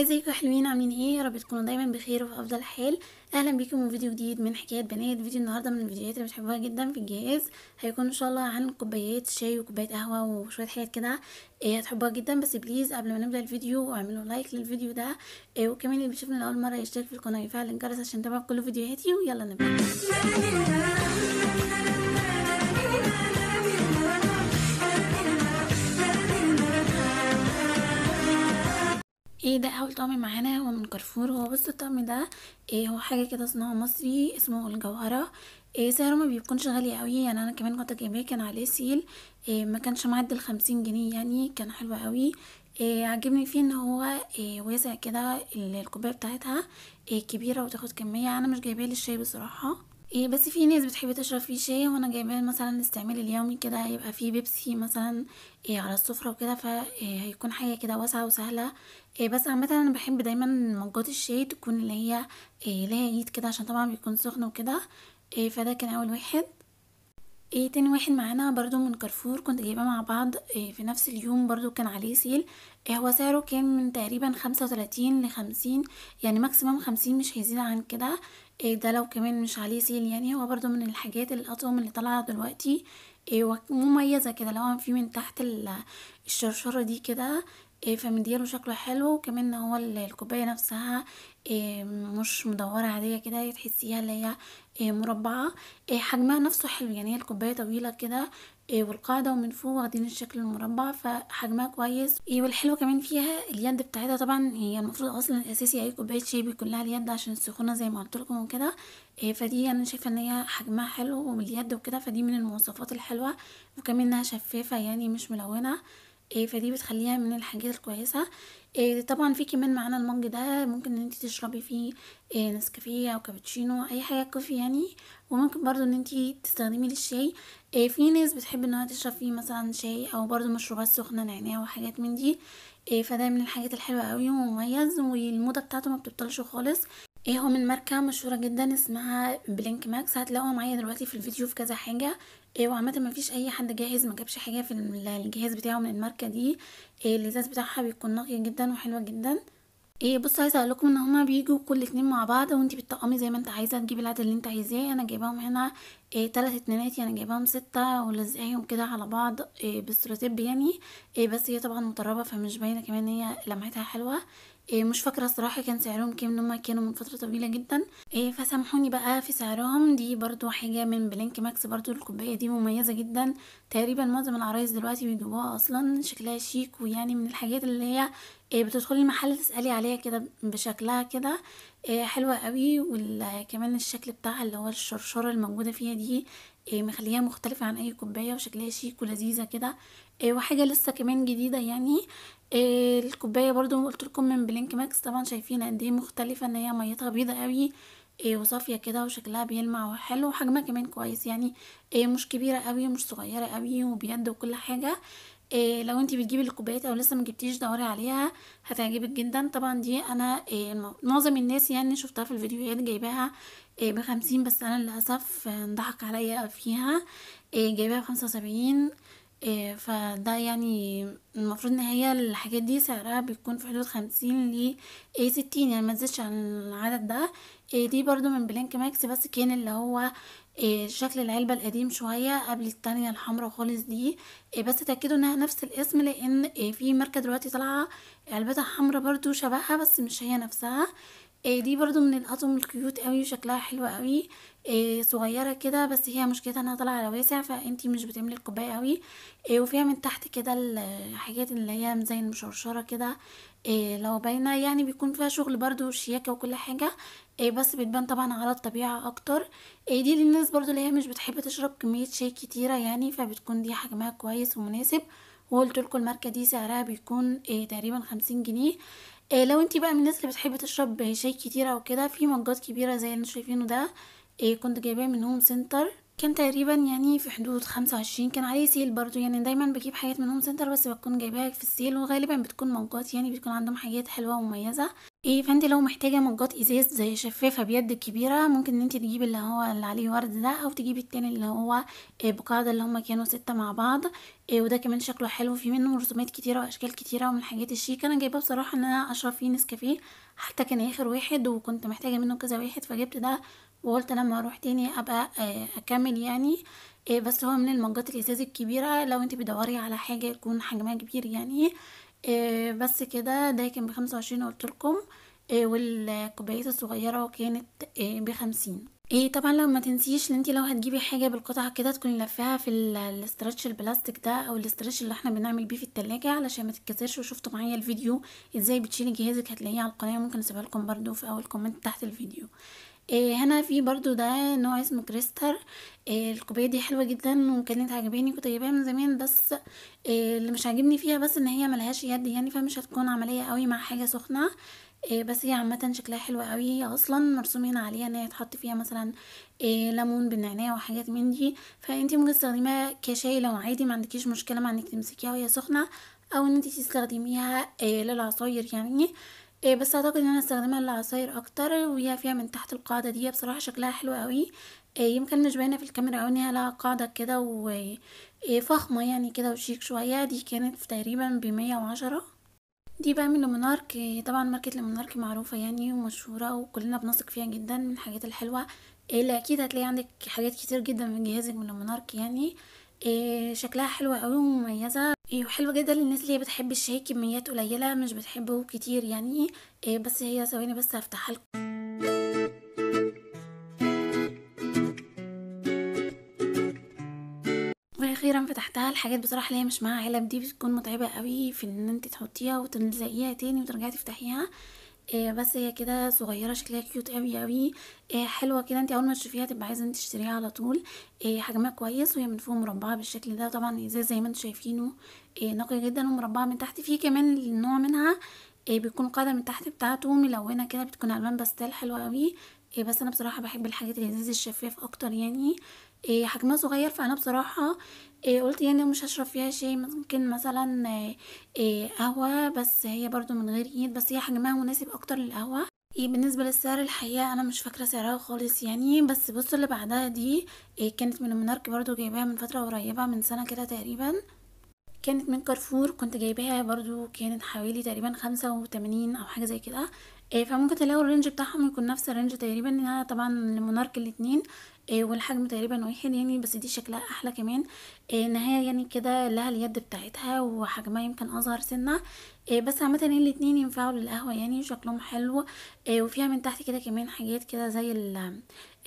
ازيكم حلوين عاملين ايه يا رب تكونوا دايما بخير وفي افضل حال اهلا بيكم فيديو جديد من حكايات بنات فيديو النهارده من الفيديوهات اللي بتحبوها جدا في الجهاز هيكون ان شاء الله عن كوبايات شاي وكوبايه قهوه وشويه حاجات كده إيه هتحبوها جدا بس بليز قبل ما نبدا الفيديو اعملوا لايك للفيديو ده إيه وكمان اللي بيشوفنا لاول مره يشترك في القناه ويفعل الجرس عشان تابع كل فيديوهاتي ويلا نبدا ده اول طقم معانا هو من كارفور هو بص الطقم ده إيه هو حاجه كده صناعه مصري اسمه الجوهره إيه سعره ما بيكونش غالي قوي يعني انا كمان كنت جايباه كان عليه سيل إيه ما كانش معدي الخمسين جنيه يعني كان حلو قوي إيه عجبني فيه ان هو إيه واسع كده الكوبايه بتاعتها إيه كبيره وتاخد كميه انا مش جايباه للشاي بصراحه إيه بس في ناس بتحب تشرب فيه شاي وانا جايباه مثلا الاستعمال اليومي كده هيبقى فيه بيبسي مثلا إيه على السفرة وكده فهيكون إيه، حاجة كده واسعة وسهلة إيه بس عامة انا بحب دايما مجات الشاي تكون اللي هي إيه لها ايد كده عشان طبعا بيكون سخن وكده إيه فده كان اول واحد ايه تاني واحد معانا برضو من كارفور كنت جايباه مع بعض إيه في نفس اليوم برضو كان عليه سيل إيه هو سعره كان من تقريبا خمسة وتلاتين لخمسين يعني ماكسيمم خمسين مش هيزيد عن كده إيه، ده لو كمان مش عليه سيل يعني هو برضو من الحاجات الاطقم اللي طالعه دلوقتي إيه، مميزه كده لو في من تحت الشرشره دي كده إيه، فمديله شكله حلو وكمان هو الكوبايه نفسها مش مدوره عاديه كده تحسيها اللي هي مربعه حجمها نفسه حلو يعني هي الكوبايه طويله كده إيه والقاعدة ومن فوق واخدين الشكل المربع فحجمها كويس إيه والحلو كمان فيها اليد بتاعتها طبعا هي المفروض اصلا الاساسي اي كوبايه شاي بيكون لها اليد عشان السخونه زي ما قلت لكم وكده إيه فدي انا شايفه ان هي حجمها حلو اليد وكده فدي من المواصفات الحلوه وكمان انها شفافه يعني مش ملونه إيه فدي بتخليها من الحاجات الكويسه إيه طبعا في كمان معانا المانج ده ممكن ان انت تشربي فيه إيه نسكافيه او كابتشينو اي حاجه كوفي يعني وممكن برضو ان انت تستخدمي للشاي إيه في ناس بتحب انها تشرب فيه مثلا شاي او برضو مشروبات سخنه نعناع وحاجات من دي إيه فده من الحاجات الحلوه قوي ومميز والموضه بتاعته ما بتبطلش خالص ايه هو من ماركه مشهوره جدا اسمها بلينك ماكس هتلاقوها معايا دلوقتي في الفيديو في كذا حاجه إيه وعامه مفيش اي حد جاهز ما جابش حاجه في الجهاز بتاعه من الماركه دي إيه اللزاز بتاعها بيكون نقي جدا وحلوه جدا ايه بص عايزه اقول لكم ان هما بيجوا كل اتنين مع بعض وانتي بتطقمي زي ما انت عايزه تجيبي العدد اللي انت عايزاه انا جايباهم هنا إيه تلات اتنينات يعني جايباهم ستة ولزقاهم كده على بعض إيه بالسراتيب يعني إيه بس هي طبعا مطربه فمش باينه كمان هي لمعتها حلوه إيه، مش فاكرة الصراحة كان سعرهم كام لما كانوا من فترة طويلة جدا إيه، فسامحوني بقى في سعرهم دي برضو حاجة من بلينك ماكس برضو الكوباية دي مميزة جدا تقريبا معظم العرايس دلوقتي بيجيبوها اصلا شكلها شيك ويعني من الحاجات اللي هي إيه، بتدخلي المحل تسألي عليها كده بشكلها كده حلوة قوي وكمان الشكل بتاعها اللي هو الشرشرة الموجودة فيها دي مخليها مختلفة عن اي كوباية وشكلها شيك ولذيذة كده آه، وحاجه لسه كمان جديده يعني آه، الكوبايه برضو قلت لكم من بلينك ماكس طبعا شايفين قد ايه مختلفه ان هي ميتها بيضه قوي آه، وصافيه كده وشكلها بيلمع وحلو وحجمها كمان كويس يعني مش كبيره قوي مش صغيره قوي وبيد وكل حاجه إيه لو انت بتجيبي الكوبايات او لسه ما جبتيش دوري عليها هتعجبك جدا طبعا دي انا إيه معظم الناس يعني شفتها في الفيديوهات جايباها إيه بخمسين بس انا للاسف انضحك عليا فيها إيه جايباها بخمسة وسبعين إيه، فده يعني المفروض إن هي الحاجات دي سعرها بيكون في حدود خمسين ل إيه، ستين 60 يعني ما تزيدش عن العدد ده، إيه، دي برضو من بلانك ماكس بس كان اللي هو شكل العلبة القديم شوية قبل التانية الحمرا خالص دي، بس اتأكدوا إنها نفس الاسم لإن في ماركة دلوقتي طالعة علبتها حمرا برضو شبهها بس مش هي نفسها. آه دي برضو من الاطم الكيوت قوي وشكلها حلو قوي آه صغيره كده بس هي مشكلتها انها طالعه على واسع فانتي مش بتملي الكوبايه قوي آه وفيها من تحت كده الحاجات اللي هي زي المشرشره كده آه لو باينه يعني بيكون فيها شغل برضو وشياكه وكل حاجه آه بس بتبان طبعا على الطبيعه اكتر آه دي للناس برضو اللي هي مش بتحب تشرب كميه شاي كتيره يعني فبتكون دي حجمها كويس ومناسب وقلت لكم الماركه دي سعرها بيكون آه تقريبا خمسين جنيه إيه لو انتي بقى من الناس اللي بتحب تشرب شاي كتير او كده في مجات كبيره زي اللي انتوا شايفينه ده إيه كنت جايباه من هوم سنتر كان تقريبا يعني في حدود خمسة وعشرين كان عليه سيل برضو يعني دايما بجيب حاجات من هوم سنتر بس بكون جايباها في السيل وغالبا بتكون موجات يعني بتكون عندهم حاجات حلوه ومميزه إيه، فأنتِ لو محتاجة مجات إزاز زي شفّافة بيد كبيرة، ممكن إن أنتِ تجيبي اللي هو اللي عليه ورد ده، أو تجيبي التاني اللي هو آه، بقاعدة اللي هُم كانوا سته مع بعض، إيه وده كمان شكله حلو، في منه رسومات كتيرة وأشكال كتيرة ومن الحاجات الشيك. أنا جايباه بصراحة إن أنا أشرب فيه نسكافيه، حتى كان آخر واحد وكنت محتاجة منه كذا واحد، فجِبت ده وقُلت لمّا أروح تاني أبقى آه، أكمّل يعني، إيه بس هو من المجات الإزاز الكبيرة لو أنتِ بتدوّري على حاجة يكون حجمها كبير يعني. آه، بس كده ده كان بخمسة وعشرين قلتلكم آه، والكوبايات الصغيرة كانت آه، بخمسين ايه طبعا لو ما تنسيش ان انت لو هتجيبي حاجه بالقطعه كده تكوني لفاها في الاسترتش البلاستيك ده او الاسترتش اللي احنا بنعمل بيه في التلاجة علشان ما تتكسرش وشفتوا معايا الفيديو ازاي بتشيلي جهازك هتلاقيه على القناه ممكن اسيبها لكم برده في اول كومنت تحت الفيديو إيه، هنا في برضو ده نوع اسمه كريستر الكوبية الكوبايه دي حلوه جدا وكانت عجباني كنت جايباها من زمان بس إيه، اللي مش عاجبني فيها بس ان هي ملهاش يد يعني فمش هتكون عمليه قوي مع حاجه سخنه إيه، بس هي عامه شكلها حلو قوي هي اصلا مرسومين عليها ان هي تحط فيها مثلا ليمون بالنعناع وحاجات من دي فانتي ممكن تستخدميها كشاي لو عادي ما عندكيش مشكله مع انك تمسكيها وهي سخنه او ان انتي تستخدميها للعصاير يعني إيه بس اعتقد ان انا استخدمها للعصاير اكتر وهي فيها من تحت القاعدة دي بصراحة شكلها حلو قوي إيه يمكن مش باينة في الكاميرا اوي انها لها قاعدة كده وفخمة إيه، يعني كده وشيك شوية دي كانت تقريبا بمية وعشرة دي بقى من لمنارك إيه، طبعا ماركة لمنارك معروفة يعني ومشهورة وكلنا بنثق فيها جدا من الحاجات الحلوة إيه، اللي اكيد هتلاقي عندك حاجات كتير جدا من جهازك من لمنارك يعني شكلها حلو قوي ومميزة إيه، وحلوة جدا للناس اللي هي بتحب الشاي كميات قليلة مش بتحبه كتير يعني إيه، بس هي ثواني بس هفتحها لكم اخيرا فتحتها الحاجات بصراحه اللي هي مش معاها علب دي بتكون متعبه قوي في ان انت تحطيها وتلزقيها تاني وترجعي تفتحيها آه، بس هي كده صغيره شكلها كيوت قوي قوي حلوه كده انت اول ما تشوفيها تبقى عايزه انت تشتريها على طول آه، حجمها كويس وهي من فوق مربعه بالشكل ده طبعا ازاز زي ما انتم شايفينه آه، نقي جدا ومربعه من تحت فيه كمان النوع منها بيكون قاعده من تحت بتاعته ملونه كده بتكون الوان باستيل حلوه قوي بس انا بصراحه بحب الحاجات الازاز الشفاف اكتر يعني إيه حجمها صغير فأنا بصراحة إيه قلت يعني مش هشرب فيها شاي ممكن مثلا إيه قهوة بس هي برضو من غير ايد بس هي حجمها مناسب أكتر للقهوة إيه بالنسبة للسعر الحقيقة أنا مش فاكرة سعرها خالص يعني بس بصوا اللي بعدها دي إيه كانت من المنارك برضو جايباها من فترة قريبة من سنة كده تقريبا كانت من كارفور كنت جايباها برضو كانت حوالي تقريبا خمسة وتمانين أو حاجة زي كده إيه فممكن تلاقوا الرينج بتاعهم يكون نفس الرينج تقريبا انها طبعا لمونارك الاتنين إيه والحجم تقريبا واحد يعني بس دي شكلها احلى كمان ان آه، نهاية يعني كده لها اليد بتاعتها وحجمها يمكن اصغر سنة إيه بس عامة يعني الاتنين ينفعوا للقهوة يعني شكلهم حلو إيه وفيها من تحت كده كمان حاجات كده زي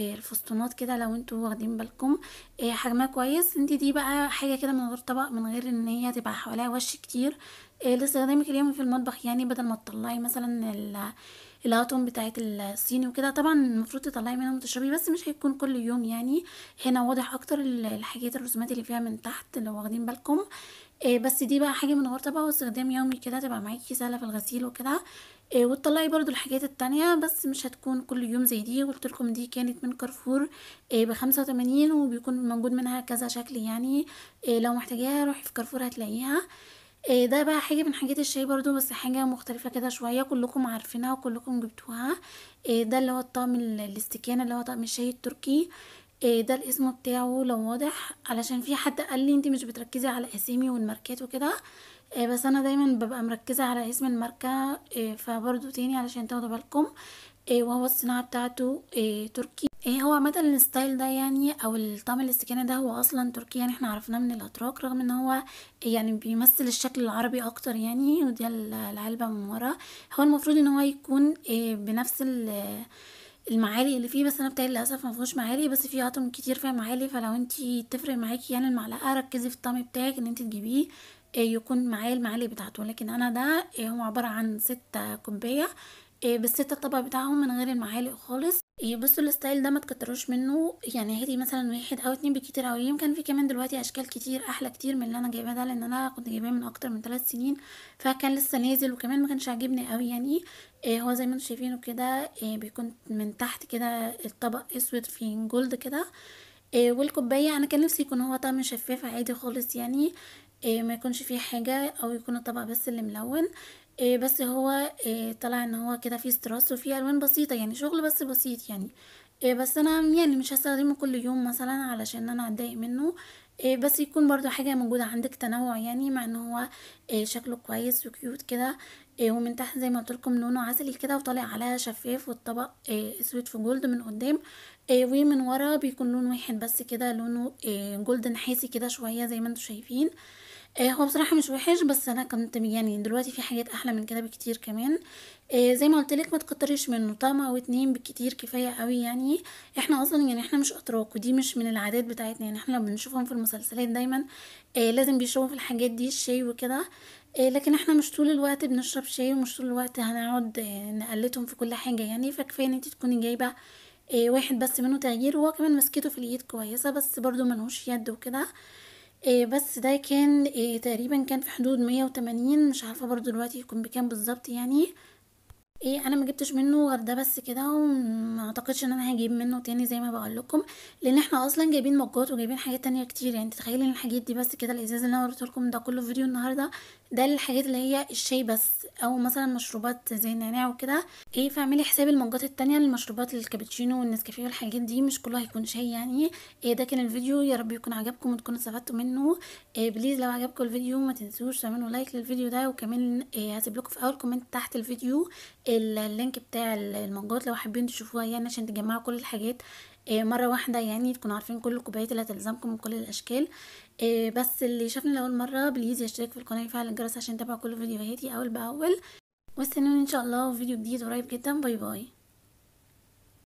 آه، الفسطونات كده لو انتوا واخدين بالكم آه، حجمها كويس انت دي بقى حاجه كده من غير طبق من غير ان هي تبقى حواليها وش كتير آه، لاستخدامك اليومي في المطبخ يعني بدل ما تطلعي مثلا الهاتون بتاعت الصيني وكده طبعا المفروض تطلعي منها وتشربي بس مش هيكون كل يوم يعني هنا واضح اكتر الحاجات الرسومات اللي فيها من تحت لو واخدين بالكم بس دي بقى حاجه من غير طبق واستخدام يومي كده تبقى معاكي سهله في الغسيل وكده آه، وتطلعي برضو الحاجات التانية بس مش هتكون كل يوم زي دي قلت لكم دي كانت من كارفور آه، بخمسة وتمانين وبيكون موجود منها كذا شكل يعني آه، لو محتاجاها روحي في كارفور هتلاقيها ده بقى حاجة من حاجات الشاي برضو بس حاجة مختلفة كده شوية كلكم عارفينها وكلكم جبتوها ده اللي هو الطقم الاستكانة اللي هو طقم الشاي التركي إيه ده الاسم بتاعه لو واضح علشان في حد قال لي انت مش بتركزي على اسامي والماركات وكده إيه بس انا دايما ببقى مركزه على اسم الماركه إيه فبرضو تاني علشان تاخدوا بالكم إيه وهو الصناعه بتاعته إيه تركي ايه هو مثلا الستايل ده يعني او الطعم الاستكاني ده هو اصلا تركي يعني احنا عرفناه من الاتراك رغم ان هو يعني بيمثل الشكل العربي اكتر يعني ودي العلبه من ورا هو المفروض ان هو يكون إيه بنفس ال المعالي اللي فيه بس انا بتاعي للاسف ما فيهوش معالي بس فيه اطعم كتير فيها معالي فلو انتي تفرق معاكي يعني المعلقه ركزي في الطعم بتاعك ان انتي تجيبيه آه، يكون معاه المعالي بتاعته لكن انا ده آه، هو عباره عن ستة كوبايه آه، بالستة الطبق بتاعهم من غير المعالق خالص إيه بصوا الستايل ده ما تكتروش منه يعني هاتي مثلا واحد او اتنين بكتير اوي يمكن في كمان دلوقتي اشكال كتير احلى كتير من اللي انا جايباه ده لان انا كنت جايباه من اكتر من ثلاث سنين فكان لسه نازل وكمان ما كانش عاجبني اوي يعني إيه هو زي ما انتم شايفينه كده إيه بيكون من تحت كده الطبق اسود في جولد كده إيه والكوبايه انا كان نفسي يكون هو طعم شفاف عادي خالص يعني إيه ما يكونش فيه حاجه او يكون الطبق بس اللي ملون إيه بس هو إيه طلع ان هو كده فيه استراس وفيه الوان بسيطه يعني شغل بس بسيط يعني إيه بس انا يعني مش هستخدمه كل يوم مثلا علشان انا اتضايق منه إيه بس يكون برضو حاجه موجوده عندك تنوع يعني مع ان هو إيه شكله كويس وكيوت كده إيه ومن تحت زي ما قلت لكم لونه عسلي كده وطالع عليها شفاف والطبق إيه اسود في جولد من قدام إيه ومن ورا بيكون لون واحد بس كده لونه إيه جولد نحاسي كده شويه زي ما انتم شايفين آه هو بصراحه مش وحش بس انا كنت يعني دلوقتي في حاجات احلى من كده بكتير كمان آه زي ما قلت لك ما تكتريش منه طعمه او اتنين بالكتير كفايه قوي يعني احنا اصلا يعني احنا مش اتراك ودي مش من العادات بتاعتنا يعني احنا لما بنشوفهم في المسلسلات دايما آه لازم بيشربوا في الحاجات دي الشاي وكده آه، لكن احنا مش طول الوقت بنشرب شاي ومش طول الوقت هنقعد آه، نقلتهم في كل حاجه يعني فكفايه ان انت تكوني جايبه آه، واحد بس منه تغيير وهو كمان مسكته في اليد كويسه بس برضو ملهوش يد وكده آه، بس ده كان آه، تقريبًا كان في حدود 180 مش عارفة برضو دلوقتي يكون بكام بالظبط يعني. ايه انا ما جبتش منه غير ده بس كده وما اعتقدش ان انا هجيب منه تاني زي ما بقول لكم لان احنا اصلا جايبين مجات وجايبين حاجات تانية كتير يعني تخيلي ان الحاجات دي بس كده الازاز اللي انا وريته لكم ده كله فيديو النهارده ده الحاجات اللي هي الشاي بس او مثلا مشروبات زي النعناع وكده ايه فاعملي حساب المجات التانية للمشروبات الكابتشينو والنسكافيه والحاجات دي مش كله هيكون شاي يعني ايه ده كان الفيديو يا رب يكون عجبكم وتكونوا استفدتوا منه إيه بليز لو عجبكم الفيديو ما تنسوش تعملوا لايك للفيديو ده وكمان إيه هسيب لكم في اول كومنت تحت الفيديو إيه اللينك بتاع الموجود لو حابين تشوفوها يعني عشان تجمعوا كل الحاجات آه، مرة واحدة يعني تكونوا عارفين كل الكوبايات اللي هتلزمكم وكل الأشكال آه، بس اللي شافني لأول مرة بليز يشترك في القناة ويفعل الجرس عشان تتابعوا كل فيديوهاتي أول بأول واستنوني إن شاء الله فيديو جديد قريب جدا باي باي